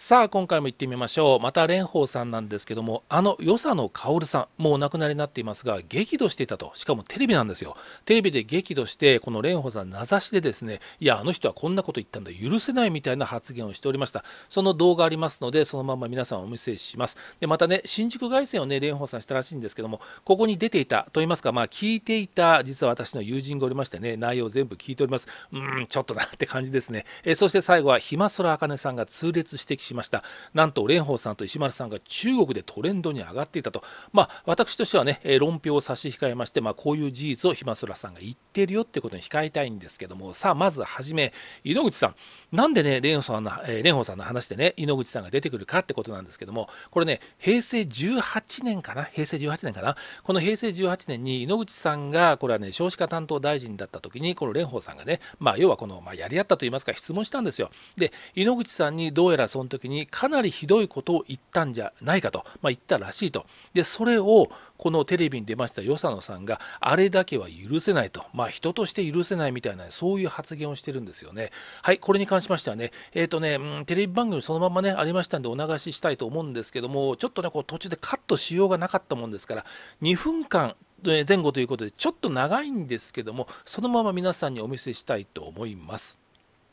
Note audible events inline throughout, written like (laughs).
さあ今回も行ってみましょうまた蓮舫さんなんですけどもあの与謝野薫さんもうお亡くなりになっていますが激怒していたとしかもテレビなんですよテレビで激怒してこの蓮舫さん名指しでですねいやあの人はこんなこと言ったんだ許せないみたいな発言をしておりましたその動画ありますのでそのまま皆さんお見せしますでまたね新宿凱旋をね蓮舫さんしたらしいんですけどもここに出ていたと言いますかまあ聞いていた実は私の友人がおりましてね内容全部聞いておりますうーんちょっとなって感じですねえそして最後は暇空ねさんが痛烈指摘しましたなんと蓮舫さんと石丸さんが中国でトレンドに上がっていたと、まあ、私としてはね論評を差し控えまして、まあ、こういう事実をひまそらさんが言ってるよってことに控えたいんですけどもさあまずはじめ井ノ口さんなんでね蓮舫さんの、えー、さんの話でね井ノ口さんが出てくるかってことなんですけどもこれね平成18年かな平成18年かなこの平成18年に井ノ口さんがこれはね少子化担当大臣だった時にこの蓮舫さんがねまあ要はこの、まあ、やり合ったといいますか質問したんですよで井ノ口さんにどうやらその時時にかなりひどいことを言ったんじゃないかと、まあ、言ったらしいとでそれをこのテレビに出ました与謝野さんがあれだけは許せないと、まあ、人として許せないみたいなそういう発言をしてるんですよねはいこれに関しましてはねえっ、ー、とね、うん、テレビ番組そのままねありましたんでお流ししたいと思うんですけどもちょっとねこう途中でカットしようがなかったもんですから2分間前後ということでちょっと長いんですけどもそのまま皆さんにお見せしたいと思います。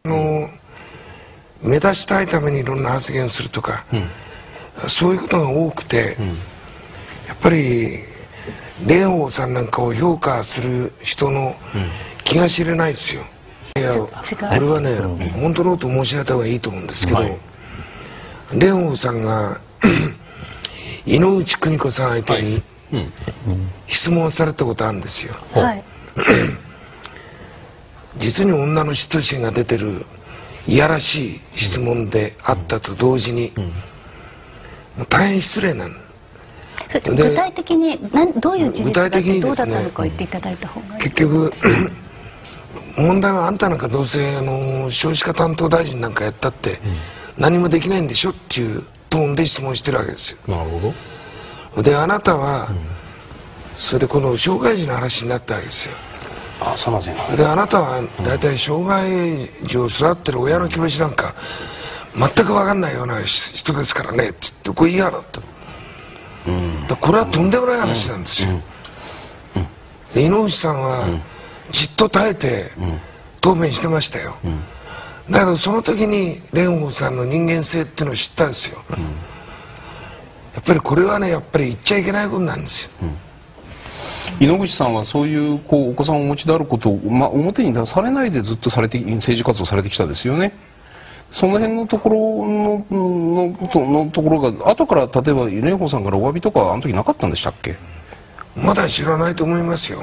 あのー目立ちたいためにいろんな発言するとか、うん、そういうことが多くて、うん、やっぱり蓮舫さんなんかを評価する人の気が知れないですよ、いやこれはね、本当のこと申し上げた方がいいと思うんですけど、蓮舫さんが (clears throat) 井内邦子さん相手に、質問されたことあるんですよ、はい、(clears throat) 実に女の嫉妬心が出てるいやらしい質問であったと同時に、う大変失礼なの具体的に何どういう事実がどうだったのか言っていただいた方がいい、ね、結局問題はあんたなんかどうせあの少子化担当大臣なんかやったって、何もできないんでしょっていうトーンで質問してるわけですよなるほどであなたは、それでこの障害児の話になったわけですよあそうなんですであなたは大体障害児を育ってる親の気持ちなんか全く分かんないような人ですからねっつってこう言い張ったうん、これはとんでもない話なんですよ、うん、井上口さんは、じっと耐えて、答弁してましたよ、うん、だけどその時に蓮舫さんの人間性っていうのを知ったんですよ、やっぱりこれはねやっぱり言っちゃいけないことなんですよ、井ノ口さんはそういうこうお子さんをお持ちであることを、まあ、表に出されないでずっとされて政治活動されてきたですよね。その辺のところののとのところが後から例えばユネさんからお詫びとかあの時なかったんでしたっけまだ知らないと思いますよ。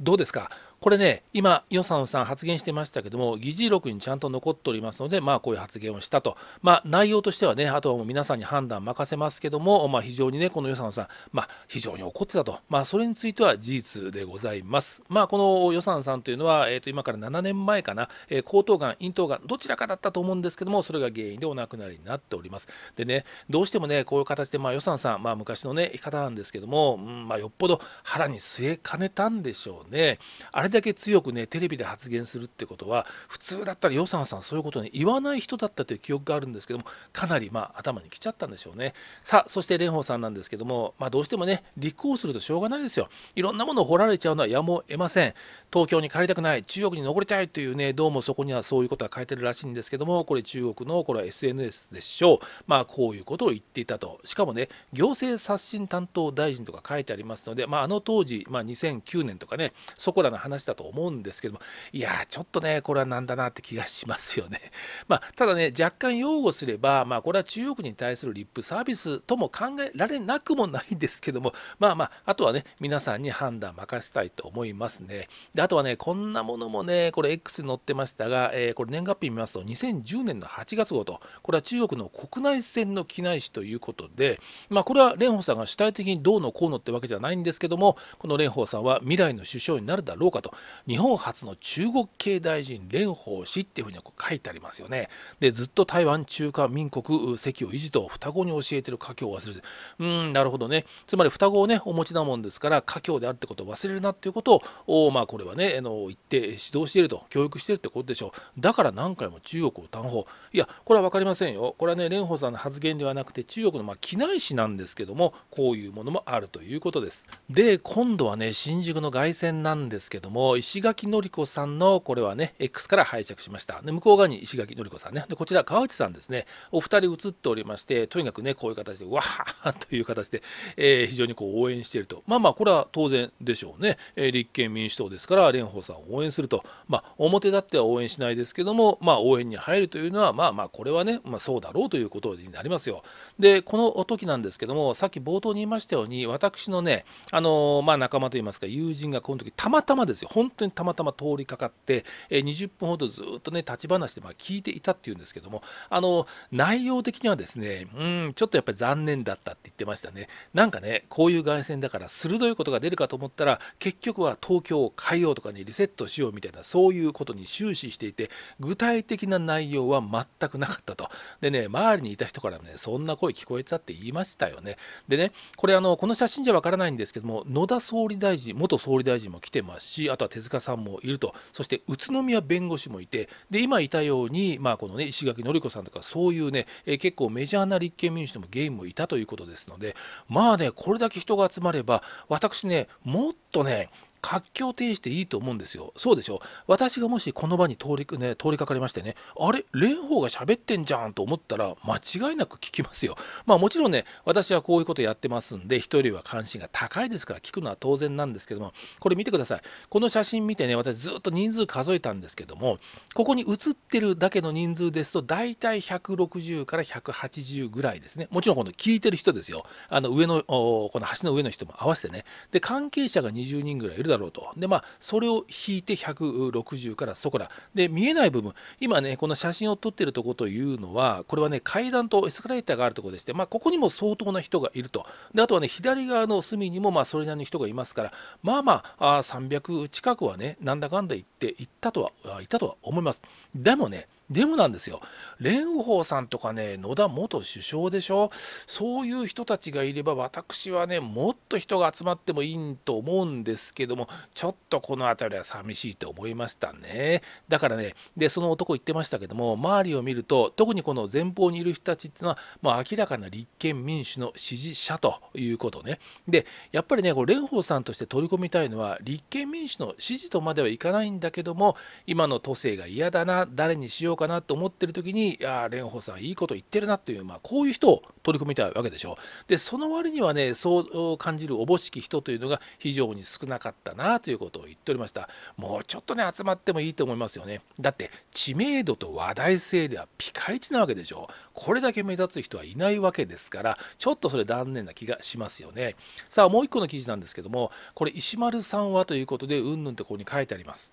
どうですかこれね、今、予算さん発言してましたけども、議事録にちゃんと残っておりますので、まあ、こういう発言をしたと、まあ、内容としてはね、あとはもう皆さんに判断任せますけども、まあ、非常にね、この予算さん、まあ、非常に怒ってたと、まあ、それについては事実でございます。まあ、この予算さんというのは、えー、と今から7年前かな、えー、喉頭がん、咽頭がん、どちらかだったと思うんですけども、それが原因でお亡くなりになっております。でね、どうしてもね、こういう形で、まあ、予算さん、まあ、昔のね、方なんですけども、うんまあ、よっぽど腹に据えかねたんでしょうね。あれだけ強くねテレビで発言するってことは普通だったら予算さんそういうことに言わない人だったという記憶があるんですけどもかなりまあ頭にきちゃったんでしょうねさあそして蓮舫さんなんですけども、まあ、どうしてもね立候補するとしょうがないですよいろんなものを掘られちゃうのはやむを得ません東京に帰りたくない中国に残りたいというねどうもそこにはそういうことは書いてるらしいんですけどもこれ中国のこれは SNS でしょうまあこういうことを言っていたとしかもね行政刷新担当大臣とか書いてありますので、まあ、あの当時、まあ、2009年とかねそこらの話だと思うんですけども、いやちょっとね、これはなんだなって気がしますよね。(laughs) まあ、ただね、若干擁護すれば、まあ、これは中国に対するリップサービスとも考えられなくもないんですけども、(laughs) まあまあ、あとはね、皆さんに判断任せたいと思いますね。で、あとはね、こんなものもね、これ X に載ってましたが、えー、これ年月日見ますと、2010年の8月号と、これは中国の国内線の機内誌ということで、まあ、これは蓮舫さんが主体的にどうのこうのってわけじゃないんですけども、この蓮舫さんは未来の首相になるだろうかと日本初の中国系大臣蓮舫氏っていうふうにこう書いてありますよねでずっと台湾中華民国籍を維持と双子に教えてる家僑を忘れてうんなるほどねつまり双子をねお持ちなもんですから家僑であるってことを忘れるなっていうことをまあこれはねあの言って指導していると教育しているってことでしょうだから何回も中国を担保いやこれは分かりませんよこれはね蓮舫さんの発言ではなくて中国のまあ機内紙なんですけどもこういうものもあるということですで今度はね新宿の凱旋なんですけどもも、石垣のりこさんの、これはね、X から拝借しました。で、向こう側に石垣のりこさんね。で、こちら、川内さんですね。お二人映っておりまして、とにかくね、こういう形で、わーという形で、えー、非常にこう応援していると。まあまあ、これは当然でしょうね。えー、立憲民主党ですから、蓮舫さんを応援すると。まあ、表立っては応援しないですけども、まあ、応援に入るというのは、まあまあ、これはね、まあ、そうだろうということになりますよ。で、この時なんですけども、さっき冒頭に言いましたように、私のね、あのー、まあ、仲間といいますか、友人がこの時、たまたまですよよ本当にたまたま通りかかって、え20分ほどずっとね立ち話でま聞いていたっていうんですけどもあの内容的にはですねうんちょっとやっぱり残念だったって言ってましたねなんかねこういう街宣だから鋭いことが出るかと思ったら結局は東京を変えようとかねリセットしようみたいなそういうことに終始していて具体的な内容は全くなかったとでね周りにいた人からねそんな声聞こえてたって言いましたよねでねこれあのこの写真じゃわからないんですけども野田総理大臣元総理大臣も来てますしあとは手塚さんもいるとそして宇都宮弁護士もいてで今いたように、まあ、このね石垣のり子さんとかそういうね、え結構メジャーな立憲民主でもゲームもいたということですのでまあねこれだけ人が集まれば私ねもっとね活況呈していいと思うんですよ。そうでしょ私がもしこの場に通り,、ね、通りかかりましてね、あれ蓮舫が喋ってんじゃんと思ったら、間違いなく聞きますよ。まあもちろんね、私はこういうことやってますんで、人よりは関心が高いですから聞くのは当然なんですけども、これ見てください。この写真見てね、私ずっと人数数えたんですけども、ここに写ってるだけの人数ですと、大体160から180ぐらいですね。もちろんこの聞いてる人ですよ。あの上の、この橋の上の人も合わせてね。で、関係者が20人ぐらいいるだろうと。で、まあ、それを引いて160からそこら。で、見えない部分、今ね、この写真を撮ってるとこというのは、これはね、階段とエスカレーターがあるところでして、まあ、ここにも相当な人がいると。で、あとはね、左側の隅にも、まあ、それなりの人がいますから、まあまあ、あ300近くはね、なんだかんだ言って、行ったとは、いたとは思います。でもね、でもなんですよ、蓮舫さんとかね、野田元首相でしょ、そういう人たちがいれば、私はね、もっと人が集まってもいいと思うんですけども、ちょっとこの辺りは寂しいと思いましたね。だからね、で、その男言ってましたけども、周りを見ると、特にこの前方にいる人たちっていうのは、もう明らかな立憲民主の支持者ということね。で、やっぱりね、これ蓮舫さんとして取り込みたいのは、立憲民主の支持とまではいかないんだけども、今の都政が嫌だな、誰にしようようかなと思ってる時に、いや蓮舫さんいいこと言ってるなという、まあ、こういう人を取り組みたいわけでしょう。で、その割にはね、そう感じるおぼしき人というのが非常に少なかったなということを言っておりました。もうちょっとね、集まってもいいと思いますよね。だって、知名度と話題性ではピカイチなわけでしょう。これだけ目立つ人はいないわけですから、ちょっとそれ残念な気がしますよね。さあ、もう一個の記事なんですけども、これ、石丸さんはということで、うんぬんとここに書いてあります。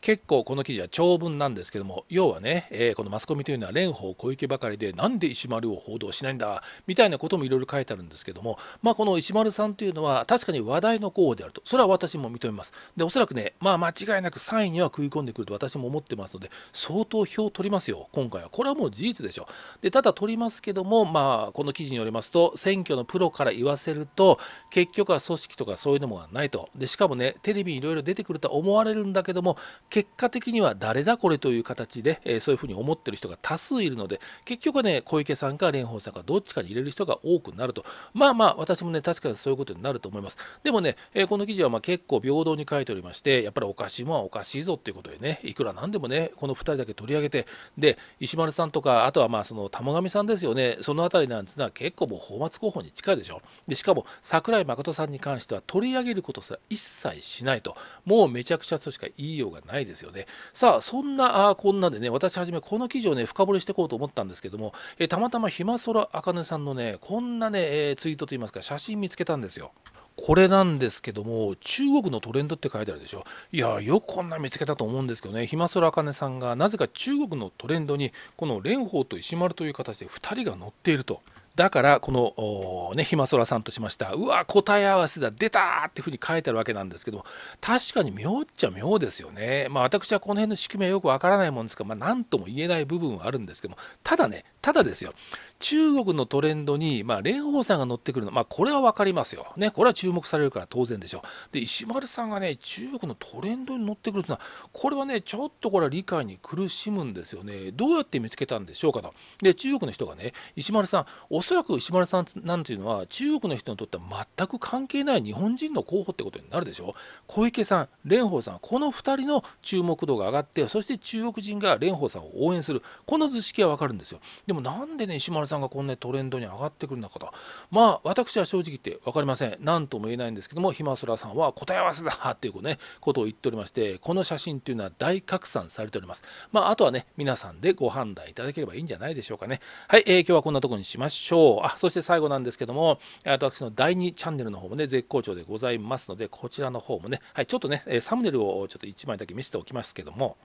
結構この記事は長文なんですけども要はね、えー、このマスコミというのは蓮舫小池ばかりでなんで石丸を報道しないんだみたいなこともいろいろ書いてあるんですけども、まあ、この石丸さんというのは確かに話題の候補であるとそれは私も認めますでおそらくね、まあ、間違いなく3位には食い込んでくると私も思ってますので相当票を取りますよ今回はこれはもう事実でしょでただ取りますけども、まあ、この記事によりますと選挙のプロから言わせると結局は組織とかそういうのもないとでしかもねテレビにいろいろ出てくるとは思われるんだけども結果的には誰だこれという形で、えー、そういうふうに思ってる人が多数いるので結局はね小池さんか蓮舫さんかどっちかに入れる人が多くなるとまあまあ私もね確かにそういうことになると思いますでもね、えー、この記事はま結構平等に書いておりましてやっぱりおかしいもんはおかしいぞっていうことでねいくらなんでもねこの2人だけ取り上げてで石丸さんとかあとはまあその玉上さんですよねその辺りなんていうのは結構もう泡沫候補に近いでしょでしかも桜井誠さんに関しては取り上げることすら一切しないともうめちゃくちゃとしか言いようがないないですよね。さあ、そんなあこんなでね、私はじめこの記事をね、深掘りしていこうと思ったんですけども、えー、たまたまひまそらあかねさんのね、こんなね、えー、ツイートといいますか、写真見つけたんですよ。これなんですけども、中国のトレンドって書いてあるでしょ。いや、よくこんな見つけたと思うんですけどね、ひまそらあかねさんが、なぜか中国のトレンドに、この蓮舫と石丸という形で2人が乗っていると。だからこのねひまそらさんとしましたうわ答え合わせだ出たっていうふうに書いてあるわけなんですけども確かに妙っちゃ妙ですよねまあ私はこの辺の仕組みはよくわからないもんですからまあ何とも言えない部分はあるんですけどもただねただですよ中国のトレンドに、まあ、蓮舫さんが乗ってくるの、まあ、これは分かりますよ、ね。これは注目されるから当然でしょう。で、石丸さんがね、中国のトレンドに乗ってくるというのは、これはね、ちょっとこれは理解に苦しむんですよね。どうやって見つけたんでしょうかと。で、中国の人がね、石丸さん、おそらく石丸さんなんていうのは中国の人にとっては全く関係ない日本人の候補ってことになるでしょ小池さん蓮舫さんこの2人の注目度が上がってそして中国人が蓮舫さんを応援するこの図式はわかるんですよでもなんでね石丸さんがこんなトレンドに上がってくるのかとまあ私は正直言って分かりません何とも言えないんですけどもひまそらさんは答え合わせだ (laughs) っていうねことを言っておりましてこの写真っていうのは大拡散されておりますまああとはね皆さんでご判断いただければいいんじゃないでしょうかねはい、えー、今日はこんなとこにしましょうとあそして最後なんですけども私の第2チャンネルの方もね絶好調でございますのでこちらの方もね、はい、ちょっとねサムネルをちょっと1枚だけ見せておきますけども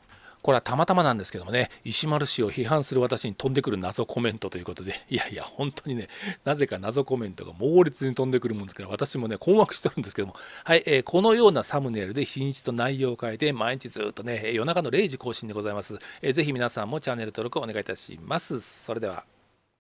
これはたまたまなんですけどもね石丸氏を批判する私に飛んでくる謎コメントということでいやいや本当にねなぜか謎コメントが猛烈に飛んでくるもんですから私もね困惑してるんですけどもはい、えー、このようなサムネイルで日にちと内容を変えて毎日ずっとね夜中の0時更新でございます、えー、ぜひ皆さんもチャンネル登録をお願いいたしますそれでは